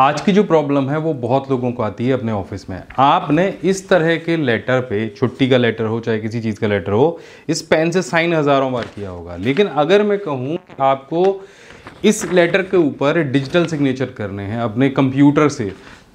आज की जो प्रॉब्लम है वो बहुत लोगों को आती है अपने ऑफिस में आपने इस तरह के लेटर पे छुट्टी का लेटर हो चाहे किसी चीज़ का लेटर हो इस पेन से साइन हज़ारों बार किया होगा लेकिन अगर मैं कहूँ आपको इस लेटर के ऊपर डिजिटल सिग्नेचर करने हैं अपने कंप्यूटर से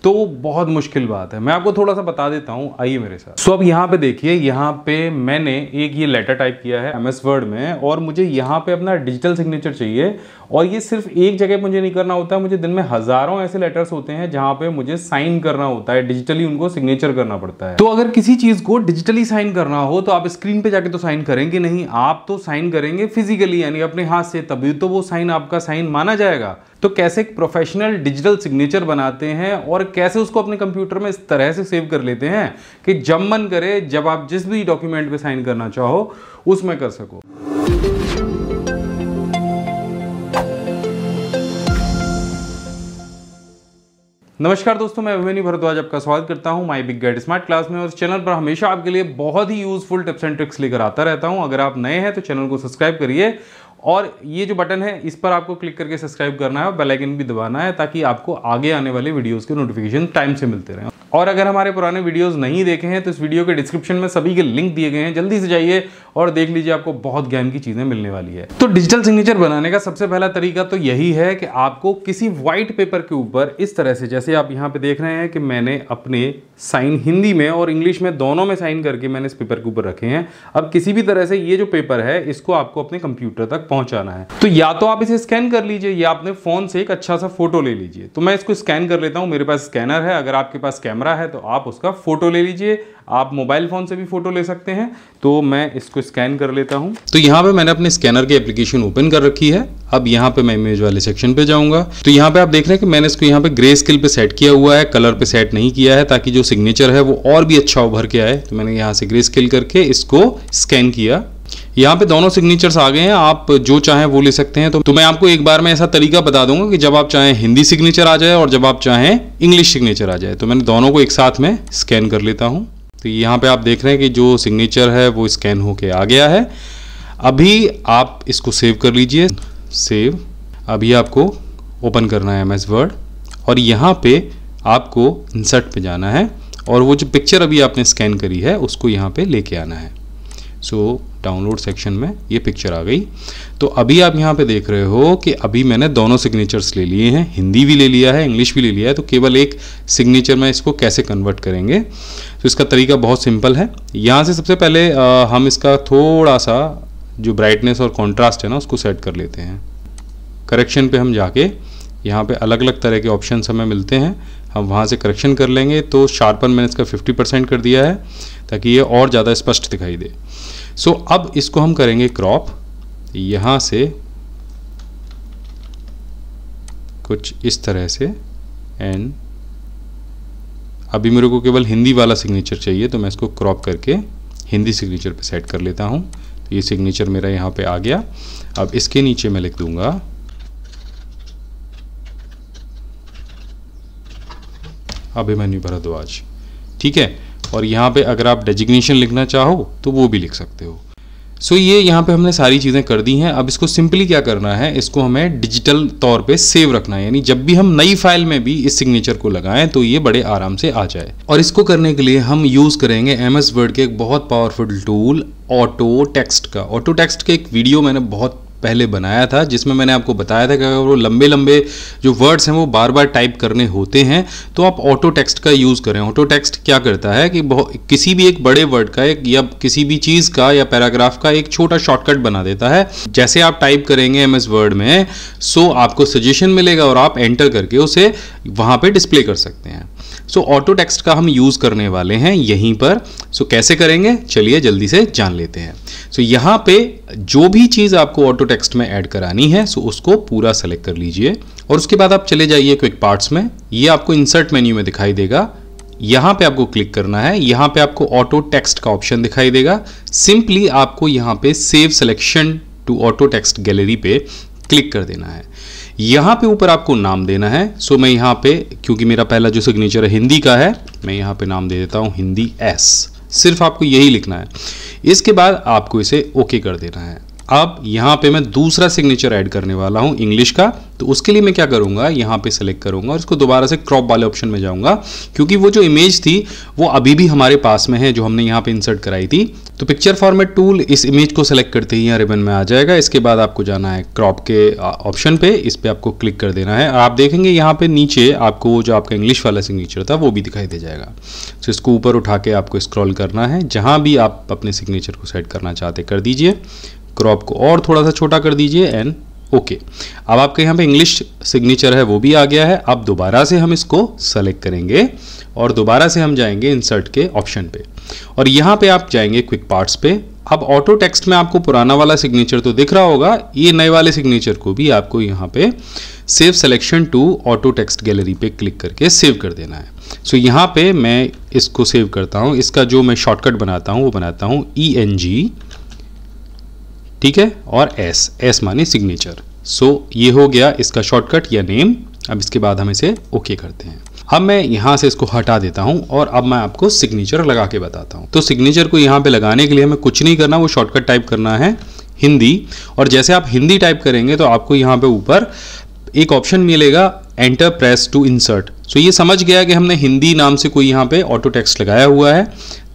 तो बहुत मुश्किल बात है मैं आपको थोड़ा सा बता देता हूँ आइए मेरे साथ सो अब यहाँ पे देखिए यहाँ पे मैंने एक ये लेटर टाइप किया है एम एस वर्ड में और मुझे यहाँ पे अपना डिजिटल सिग्नेचर चाहिए और ये सिर्फ एक जगह मुझे नहीं करना होता है मुझे दिन में हज़ारों ऐसे लेटर्स होते हैं जहाँ पे मुझे साइन करना होता है डिजिटली उनको सिग्नेचर करना पड़ता है तो अगर किसी चीज़ को डिजिटली साइन करना हो तो आप स्क्रीन पर जाके तो साइन करेंगे नहीं आप तो साइन करेंगे फिजिकली यानी अपने हाथ से तभी तो वो साइन आपका साइन माना जाएगा तो कैसे एक प्रोफेशनल डिजिटल सिग्नेचर बनाते हैं और कैसे उसको अपने कंप्यूटर में इस तरह से सेव कर लेते हैं कि जब मन करे जब आप जिस भी डॉक्यूमेंट पे साइन करना चाहो उसमें कर सको नमस्कार दोस्तों मैं अभिमनी भरद्वाज आपका स्वागत करता हूं my big guide smart class में और चैनल पर हमेशा आपके लिए बहुत ही यूजफुल टिप्स एंड ट्रिक्स लेकर आता रहता हूं अगर आप नए हैं तो चैनल को सब्सक्राइब करिए और ये जो बटन है इस पर आपको क्लिक करके सब्सक्राइब करना है और बेलाइकन भी दबाना है ताकि आपको आगे आने वाले वीडियोज के नोटिफिकेशन टाइम से मिलते रहें और अगर हमारे पुराने वीडियोस नहीं देखे हैं तो इस वीडियो के डिस्क्रिप्शन में सभी के लिंक दिए गए हैं जल्दी से जाइए और देख लीजिए आपको बहुत ज्ञान की चीज़ें मिलने वाली है तो डिजिटल सिग्नेचर बनाने का सबसे पहला तरीका तो यही है कि आपको किसी व्हाइट पेपर के ऊपर इस तरह से जैसे आप यहाँ पे देख रहे हैं कि मैंने अपने साइन हिंदी में और इंग्लिश में दोनों में साइन करके मैंने इस पेपर के ऊपर रखे हैं अब किसी भी तरह से ये जो पेपर है इसको आपको अपने कंप्यूटर तक पहुंचाना है तो या तो आप इसे स्कैन कर लीजिए या अपने फ़ोन से एक अच्छा सा फोटो ले लीजिए तो मैं इसको स्कैन कर लेता हूँ मेरे पास स्कैनर है अगर आपके पास कैमरा कैमरा है तो आप उसका फ़ोटो ले लीजिए आप मोबाइल फ़ोन से भी फ़ोटो ले सकते हैं तो मैं इसको स्कैन कर लेता हूं तो यहाँ पे मैंने अपने स्कैनर की एप्लीकेशन ओपन कर रखी है अब यहाँ पे मैं इमेज वाले सेक्शन पे जाऊंगा तो यहाँ पे आप देख रहे हैं कि मैंने इसको यहाँ पे ग्रे स्किल पे सेट किया हुआ है कलर पे सेट नहीं किया है ताकि जो सिग्नेचर है वो और भी अच्छा उभर के आए तो मैंने यहाँ से ग्रे स्किल करके इसको स्कैन किया यहाँ पे दोनों सिग्नेचर्स आ गए हैं आप जो चाहें वो ले सकते हैं तो, तो मैं आपको एक बार में ऐसा तरीका बता दूंगा कि जब आप चाहें हिंदी सिग्नेचर आ जाए और जब आप चाहें इंग्लिश सिग्नेचर आ जाए तो मैंने दोनों को एक साथ में स्कैन कर लेता हूँ तो यहाँ पे आप देख रहे हैं कि जो सिग्नेचर है वो स्कैन होके आ गया है अभी आप इसको सेव कर लीजिए सेव अभी आपको ओपन करना है एम एस वर्ड और यहाँ पर आपको इंसर्ट पर जाना है और वो जो पिक्चर अभी आपने स्कैन करी है उसको यहाँ पर लेके आना है सो डाउनलोड सेक्शन में ये पिक्चर आ गई तो अभी आप यहाँ पे देख रहे हो कि अभी मैंने दोनों सिग्नेचर्स ले लिए हैं हिंदी भी ले लिया है इंग्लिश भी ले लिया है तो केवल एक सिग्नेचर में इसको कैसे कन्वर्ट करेंगे तो इसका तरीका बहुत सिंपल है यहाँ से सबसे पहले आ, हम इसका थोड़ा सा जो ब्राइटनेस और कॉन्ट्रास्ट है ना उसको सेट कर लेते हैं करेक्शन पर हम जाके यहाँ पे अलग अलग तरह के ऑप्शन हमें मिलते हैं हम वहाँ से करेक्शन कर लेंगे तो शार्पन मैंने इसका 50 परसेंट कर दिया है ताकि ये और ज़्यादा स्पष्ट दिखाई दे सो so, अब इसको हम करेंगे क्रॉप यहां से कुछ इस तरह से एंड अभी मेरे को केवल हिंदी वाला सिग्नेचर चाहिए तो मैं इसको क्रॉप करके हिंदी सिग्नेचर पे सेट कर लेता हूं तो ये सिग्नेचर मेरा यहां पे आ गया अब इसके नीचे मैं लिख दूंगा अभिमन्यु भरद्वाज ठीक है और यहाँ पे अगर आप डेजिग्नेशन लिखना चाहो तो वो भी लिख सकते हो सो so, ये यहाँ पे हमने सारी चीज़ें कर दी हैं अब इसको सिंपली क्या करना है इसको हमें डिजिटल तौर पे सेव रखना है यानी जब भी हम नई फाइल में भी इस सिग्नेचर को लगाएं तो ये बड़े आराम से आ जाए और इसको करने के लिए हम यूज़ करेंगे एम एस वर्ड के एक बहुत पावरफुल टूल ऑटो टेक्स्ट का ऑटो टेक्स्ट के एक वीडियो मैंने बहुत पहले बनाया था जिसमें मैंने आपको बताया था कि अगर वो लंबे लंबे जो वर्ड्स हैं वो बार बार टाइप करने होते हैं तो आप ऑटो टेक्स्ट का यूज़ करें ऑटो टेक्स्ट क्या करता है कि बहुत किसी भी एक बड़े वर्ड का एक या किसी भी चीज़ का या पैराग्राफ का एक छोटा शॉर्टकट बना देता है जैसे आप टाइप करेंगे एम वर्ड में सो आपको सजेशन मिलेगा और आप एंटर करके उसे वहाँ पर डिस्प्ले कर सकते हैं सो ऑटो टेक्स्ट का हम यूज़ करने वाले हैं यहीं पर सो so, कैसे करेंगे चलिए जल्दी से जान लेते हैं सो so, यहाँ पे जो भी चीज़ आपको ऑटो टेक्स्ट में ऐड करानी है सो so उसको पूरा सेलेक्ट कर लीजिए और उसके बाद आप चले जाइए क्विक पार्ट्स में ये आपको इंसर्ट मेन्यू में दिखाई देगा यहाँ पे आपको क्लिक करना है यहाँ पे आपको ऑटो टेक्स्ट का ऑप्शन दिखाई देगा सिंपली आपको यहाँ पे save selection to auto text gallery पे क्लिक कर देना है यहाँ पे ऊपर आपको नाम देना है सो मैं यहाँ पे क्योंकि मेरा पहला जो सिग्नेचर है हिंदी का है मैं यहाँ पे नाम दे देता हूँ हिंदी एस सिर्फ आपको यही लिखना है इसके बाद आपको इसे ओके कर देना है अब यहाँ पे मैं दूसरा सिग्नेचर ऐड करने वाला हूँ इंग्लिश का तो उसके लिए मैं क्या करूँगा यहाँ पे सेलेक्ट करूँगा और इसको दोबारा से क्रॉप वाले ऑप्शन में जाऊँगा क्योंकि वो जो इमेज थी वो अभी भी हमारे पास में है जो हमने यहाँ पे इंसर्ट कराई थी तो पिक्चर फॉर्मेट टूल इस इमेज को सेलेक्ट करते ही यहाँ रिबन में आ जाएगा इसके बाद आपको जाना है क्रॉप के ऑप्शन पर इस पर आपको क्लिक कर देना है आप देखेंगे यहाँ पे नीचे आपको जो आपका इंग्लिश वाला सिग्नेचर था वो भी दिखाई दे जाएगा तो इसको ऊपर उठा के आपको स्क्रॉल करना है जहाँ भी आप अपने सिग्नेचर को सेट करना चाहते कर दीजिए क्रॉप को और थोड़ा सा छोटा कर दीजिए एंड ओके okay. अब आपके यहाँ पे इंग्लिश सिग्नेचर है वो भी आ गया है अब दोबारा से हम इसको सेलेक्ट करेंगे और दोबारा से हम जाएंगे इंसर्ट के ऑप्शन पे और यहाँ पे आप जाएंगे क्विक पार्ट्स पे अब ऑटो टेक्स्ट में आपको पुराना वाला सिग्नेचर तो दिख रहा होगा ये नए वाले सिग्नेचर को भी आपको यहाँ पे save selection to auto text gallery पे क्लिक करके सेव कर देना है सो so, यहाँ पे मैं इसको सेव करता हूँ इसका जो मैं शॉर्टकट बनाता हूँ वो बनाता हूँ ई एन जी ठीक है और एस एस माने सिग्नेचर सो ये हो गया इसका शॉर्टकट या नेम अब इसके बाद हम इसे ओके करते हैं अब मैं यहाँ से इसको हटा देता हूँ और अब मैं आपको सिग्नेचर लगा के बताता हूँ तो सिग्नेचर को यहाँ पे लगाने के लिए हमें कुछ नहीं करना वो शॉर्टकट टाइप करना है हिंदी और जैसे आप हिंदी टाइप करेंगे तो आपको यहाँ पे ऊपर एक ऑप्शन मिलेगा enter press to insert so ये समझ गया कि हमने हिंदी नाम से कोई यहाँ पे ऑटो टैक्स लगाया हुआ है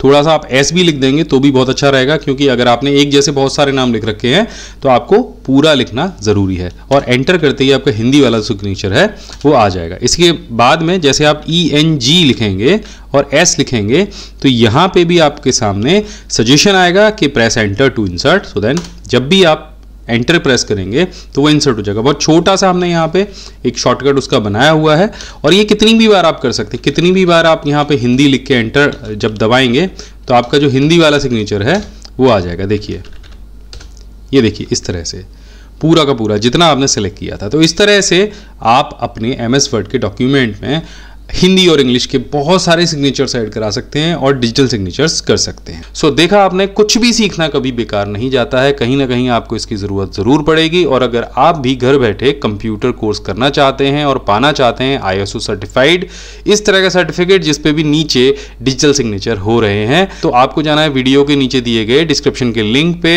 थोड़ा सा आप एस भी लिख देंगे तो भी बहुत अच्छा रहेगा क्योंकि अगर आपने एक जैसे बहुत सारे नाम लिख रखे हैं तो आपको पूरा लिखना ज़रूरी है और एंटर करते ही आपका हिंदी वाला सिग्नेचर है वो आ जाएगा इसके बाद में जैसे आप ई एन जी लिखेंगे और एस लिखेंगे तो यहाँ पे भी आपके सामने सजेशन आएगा कि press enter to insert so then जब भी आप एंटर प्रेस करेंगे तो वो इंसर्ट हो जाएगा बहुत छोटा सा हमने यहाँ पे एक शॉर्टकट उसका बनाया हुआ है और ये कितनी भी बार आप कर सकते हैं कितनी भी बार आप यहाँ पे हिंदी लिख के एंटर जब दबाएंगे तो आपका जो हिंदी वाला सिग्नेचर है वो आ जाएगा देखिए ये देखिए इस तरह से पूरा का पूरा जितना आपने सेलेक्ट किया था तो इस तरह से आप अपने एम एस वर्ड के डॉक्यूमेंट में हिंदी और इंग्लिश के बहुत सारे सिग्नेचर्स ऐड करा सकते हैं और डिजिटल सिग्नेचर्स कर सकते हैं सो so, देखा आपने कुछ भी सीखना कभी बेकार नहीं जाता है कहीं ना कहीं आपको इसकी ज़रूरत ज़रूर पड़ेगी और अगर आप भी घर बैठे कंप्यूटर कोर्स करना चाहते हैं और पाना चाहते हैं आई सर्टिफाइड इस तरह का सर्टिफिकेट जिसपे भी नीचे डिजिटल सिग्नेचर हो रहे हैं तो आपको जाना है वीडियो के नीचे दिए गए डिस्क्रिप्शन के लिंक पे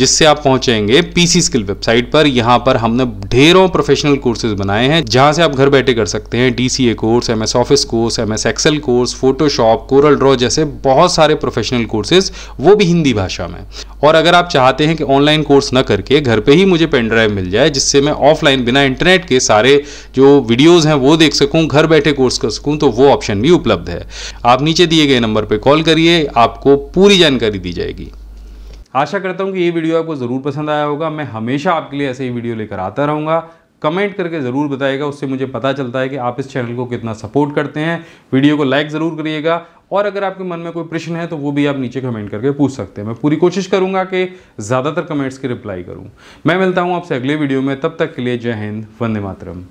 जिससे आप पहुंचेंगे पीसी स्किल वेबसाइट पर यहाँ पर हमने ढेरों प्रोफेशनल कोर्सेज बनाए हैं जहाँ से आप घर बैठे कर सकते हैं DCA course M MS Office course M Excel course Photoshop Corel draw जैसे बहुत सारे प्रोफेशनल कोर्सेज वो भी हिंदी भाषा में और अगर आप चाहते हैं कि ऑनलाइन कोर्स न करके घर पे ही मुझे पेन ड्राइव मिल जाए जिससे मैं ऑफलाइन बिना इंटरनेट के सारे जो वीडियोज हैं वो देख सकूं घर बैठे कोर्स कर सकूं तो वो ऑप्शन भी उपलब्ध है आप नीचे दिए गए नंबर पर कॉल करिए आपको पूरी जानकारी दी जाएगी आशा करता हूँ कि ये वीडियो आपको ज़रूर पसंद आया होगा मैं हमेशा आपके लिए ऐसे ही वीडियो लेकर आता रहूँगा कमेंट करके ज़रूर बताएगा उससे मुझे पता चलता है कि आप इस चैनल को कितना सपोर्ट करते हैं वीडियो को लाइक ज़रूर करिएगा और अगर आपके मन में कोई प्रश्न है तो वो भी आप नीचे कमेंट करके पूछ सकते हैं मैं पूरी कोशिश करूंगा कि ज़्यादातर कमेंट्स की रिप्लाई करूं मैं मिलता हूं आपसे अगले वीडियो में तब तक के लिए जय हिंद वंदे मातरम